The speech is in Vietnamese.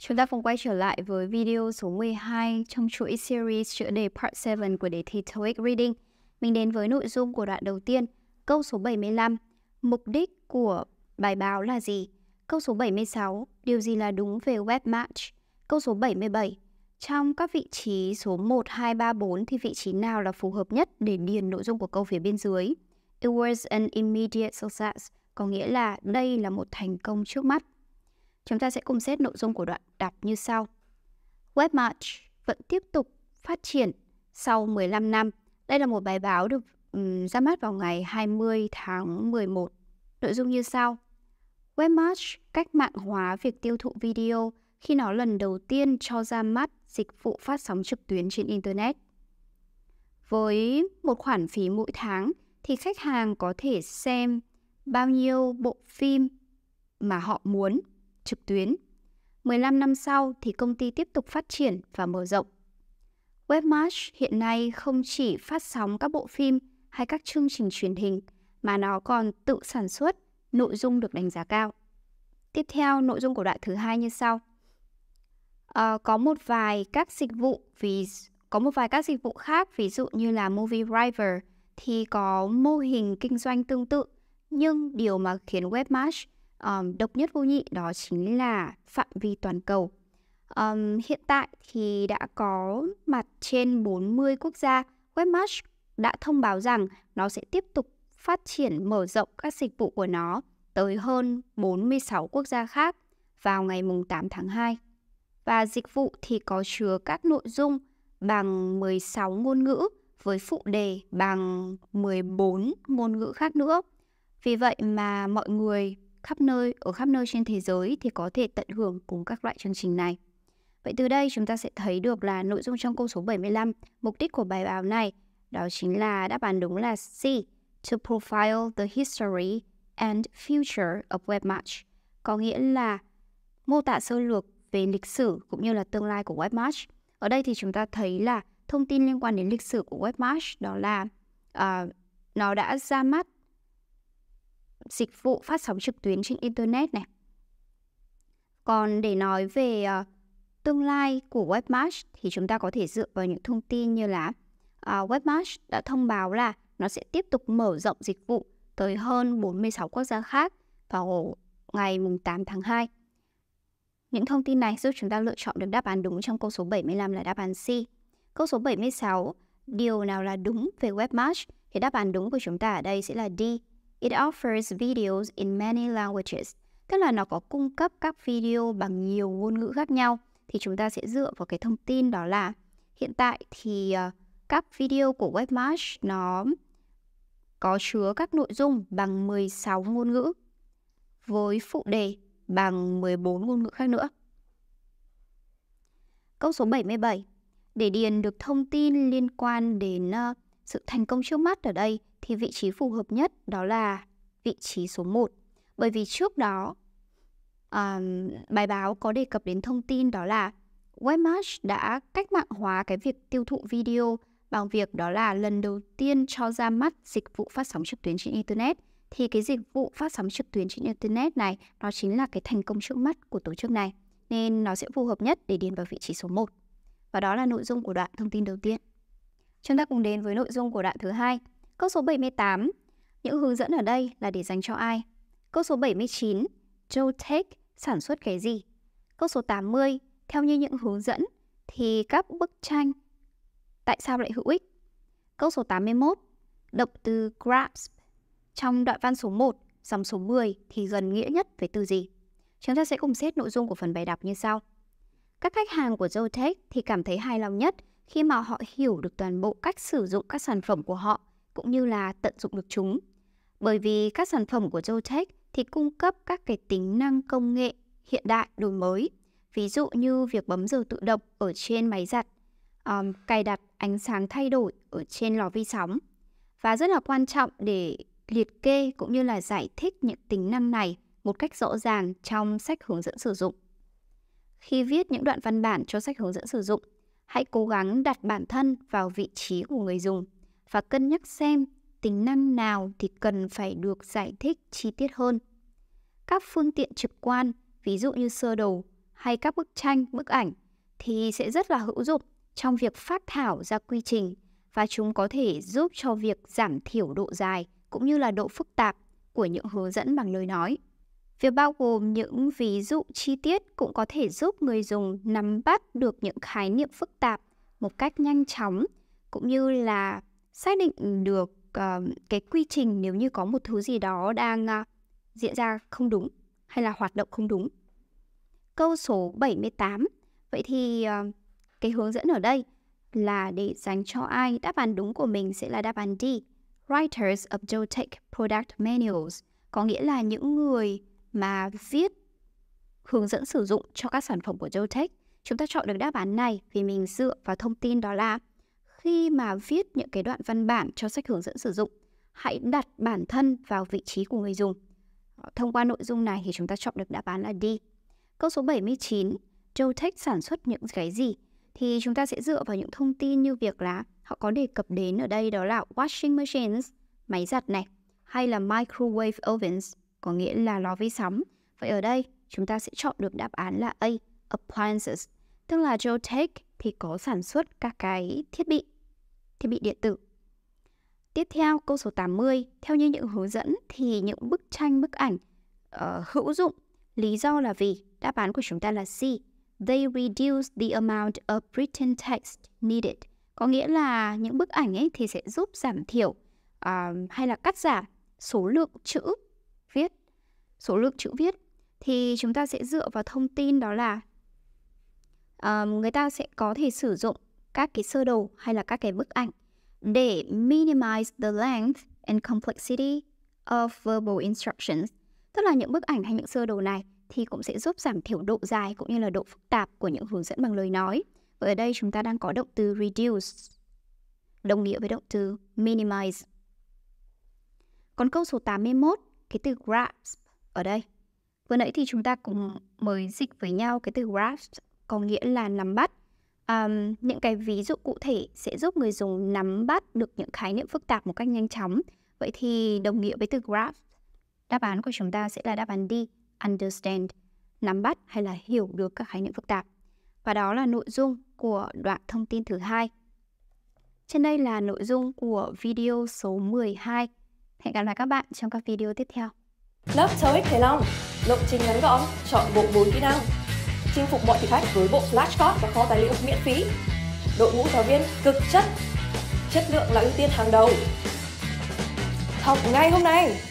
Chúng ta cùng quay trở lại với video số 12 trong chuỗi series chữa đề Part 7 của đề thi TOEIC Reading. Mình đến với nội dung của đoạn đầu tiên, câu số 75. Mục đích của bài báo là gì? Câu số 76, điều gì là đúng về web match? Câu số 77, trong các vị trí số 1, 2, 3, 4 thì vị trí nào là phù hợp nhất để điền nội dung của câu phía bên dưới? It was an immediate success, có nghĩa là đây là một thành công trước mắt. Chúng ta sẽ cùng xét nội dung của đoạn đặt như sau. Webmarch vẫn tiếp tục phát triển sau 15 năm. Đây là một bài báo được um, ra mắt vào ngày 20 tháng 11. Nội dung như sau. Webmarch cách mạng hóa việc tiêu thụ video khi nó lần đầu tiên cho ra mắt dịch vụ phát sóng trực tuyến trên Internet. Với một khoản phí mỗi tháng thì khách hàng có thể xem bao nhiêu bộ phim mà họ muốn trực tuyến. 15 năm sau thì công ty tiếp tục phát triển và mở rộng. Webmash hiện nay không chỉ phát sóng các bộ phim hay các chương trình truyền hình mà nó còn tự sản xuất nội dung được đánh giá cao. Tiếp theo, nội dung của đoạn thứ hai như sau. À, có một vài các dịch vụ vì có một vài các dịch vụ khác ví dụ như là Movie Driver thì có mô hình kinh doanh tương tự nhưng điều mà khiến Webmash um, độc nhất vô nhị đó chính là phạm vi toàn cầu. Um, hiện tại thì đã có mặt trên 40 quốc gia, Webmash đã thông báo rằng nó sẽ tiếp tục phát triển mở rộng các dịch vụ của nó tới hơn 46 quốc gia khác vào ngày 8 tháng 2. Và dịch vụ thì có chứa các nội dung bằng 16 ngôn ngữ với phụ đề bằng 14 ngôn ngữ khác nữa. Vì vậy mà mọi người khắp nơi ở khắp nơi trên thế giới thì có thể tận hưởng cùng các loại chương trình này. Vậy từ đây chúng ta sẽ thấy được là nội dung trong câu số 75, mục đích của bài báo này đó chính là đáp án đúng là C, to profile the history and future of webmatch, có nghĩa là mô tả sơ lược về lịch sử cũng như là tương lai của webmatch. Ở đây thì chúng ta thấy là thông tin liên quan đến lịch sử của webmatch đó là uh, nó đã ra mắt dịch vụ phát sóng trực tuyến trên internet này. Còn để nói về uh, tương lai của Webmash thì chúng ta có thể dựa vào những thông tin như là uh, ờ, Webmash đã thông báo là nó sẽ tiếp tục mở rộng dịch vụ tới hơn 46 quốc gia khác vào ngày mùng 8 tháng 2. Những thông tin này giúp chúng ta lựa chọn được đáp án đúng trong câu số 75 là đáp án C. Câu số 76, điều nào là đúng về Webmash thì đáp án đúng của chúng ta ở đây sẽ là D, It offers videos in many languages, tức là nó có cung cấp các video bằng nhiều ngôn ngữ khác nhau. Thì chúng ta sẽ dựa vào cái thông tin đó là hiện tại thì ờ, các video của Webmash nó có chứa các nội dung bằng 16 ngôn ngữ với phụ đề bằng 14 ngôn ngữ khác nữa. Câu số 77. Để điền được thông tin liên quan đến uh, sự thành công trước mắt ở đây thì vị trí phù hợp nhất đó là vị trí số 1. Bởi vì trước đó um, bài báo có đề cập đến thông tin đó là Webmash đã cách mạng hóa cái việc tiêu thụ video bằng việc đó là lần đầu tiên cho ra mắt dịch vụ phát sóng trực tuyến trên Internet. Thì cái dịch vụ phát sóng trực tuyến trên Internet này nó chính là cái thành công trước mắt của tổ chức này. Nên nó sẽ phù hợp nhất để điền vào vị trí số 1. Và đó là nội dung của đoạn thông tin đầu tiên. Chúng ta cùng đến với nội dung của đoạn thứ hai. Câu số 78. Những hướng dẫn ở đây là để dành cho ai? Câu số 79. Joe Tech sản xuất cái gì? Câu số 80. Theo như những hướng dẫn thì các bức tranh tại sao lại hữu ích? Câu số 81. Động từ grasp trong đoạn văn số 1, dòng số 10 thì gần nghĩa nhất về từ gì? Chúng ta sẽ cùng xét nội dung của phần bài đọc như sau. Các khách hàng của Zoetech thì cảm thấy hài lòng nhất khi mà họ hiểu được toàn bộ cách sử dụng các sản phẩm của họ cũng như là tận dụng được chúng. Bởi vì các sản phẩm của Zotech thì cung cấp các cái tính năng công nghệ hiện đại đổi mới, ví dụ như việc bấm giờ tự động ở trên máy giặt, um, cài đặt ánh sáng thay đổi ở trên lò vi sóng. Và rất là quan trọng để liệt kê cũng như là giải thích những tính năng này một cách rõ ràng trong sách hướng dẫn sử dụng. Khi viết những đoạn văn bản cho sách hướng dẫn sử dụng Hãy cố gắng đặt bản thân vào vị trí của người dùng và cân nhắc xem tính năng nào thì cần phải được giải thích chi tiết hơn. Các phương tiện trực quan, ví dụ như sơ đồ hay các bức tranh, bức ảnh thì sẽ rất là hữu dụng trong việc phát thảo ra quy trình và chúng có thể giúp cho việc giảm thiểu độ dài cũng như là độ phức tạp của những hướng dẫn bằng lời nói. Việc bao gồm những ví dụ chi tiết cũng có thể giúp người dùng nắm bắt được những khái niệm phức tạp một cách nhanh chóng cũng như là xác định được uh, cái quy trình nếu như có một thứ gì đó đang uh, diễn ra không đúng hay là hoạt động không đúng. Câu số 78. Vậy thì uh, cái hướng dẫn ở đây là để dành cho ai đáp án đúng của mình sẽ là đáp án D. Writers of Geotech Product Manuals có nghĩa là những người mà viết hướng dẫn sử dụng cho các sản phẩm của Geotech, chúng ta chọn được đáp án này vì mình dựa vào thông tin đó là khi mà viết những cái đoạn văn bản cho sách hướng dẫn sử dụng, hãy đặt bản thân vào vị trí của người dùng. Thông qua nội dung này thì chúng ta chọn được đáp án là D. Câu số 79, Geotech sản xuất những cái gì? Thì chúng ta sẽ dựa vào những thông tin như việc là họ có đề cập đến ở đây đó là washing machines, máy giặt này, hay là microwave ovens, có nghĩa là lò vi sóng. Vậy ở đây, chúng ta sẽ chọn được đáp án là A, appliances, tức là Geotech thì có sản xuất các cái thiết bị, thiết bị điện tử. Tiếp theo, câu số 80, theo như những hướng dẫn thì những bức tranh, bức ảnh uh, hữu dụng, lý do là vì đáp án của chúng ta là C, they reduce the amount of written text needed. Có nghĩa là những bức ảnh ấy thì sẽ giúp giảm thiểu uh, hay là cắt giảm số lượng chữ số lượng chữ viết thì chúng ta sẽ dựa vào thông tin đó là uh, người ta sẽ có thể sử dụng các cái sơ đồ hay là các cái bức ảnh để minimize the length and complexity of verbal instructions. Tức là những bức ảnh hay những sơ đồ này thì cũng sẽ giúp giảm thiểu độ dài cũng như là độ phức tạp của những hướng dẫn bằng lời nói. Và ở đây chúng ta đang có động từ reduce đồng nghĩa với động từ minimize. Còn câu số 81, cái từ grasp ở đây. Vừa nãy thì chúng ta cũng mới dịch với nhau cái từ grasp có nghĩa là nắm bắt. Um, những cái ví dụ cụ thể sẽ giúp người dùng nắm bắt được những khái niệm phức tạp một cách nhanh chóng. Vậy thì đồng nghĩa với từ grasp. Đáp án của chúng ta sẽ là đáp án D, understand, nắm bắt hay là hiểu được các khái niệm phức tạp. Và đó là nội dung của đoạn thông tin thứ hai. Trên đây là nội dung của video số 12. Hẹn gặp lại các bạn trong các video tiếp theo. Lớp TOEIC Thế Long, lộ trình ngắn gọn, chọn bộ 4 kỹ năng. Chinh phục mọi thử thách với bộ flashcard và kho tài liệu miễn phí. Đội ngũ giáo viên cực chất, chất lượng là ưu tiên hàng đầu. Học ngay hôm nay!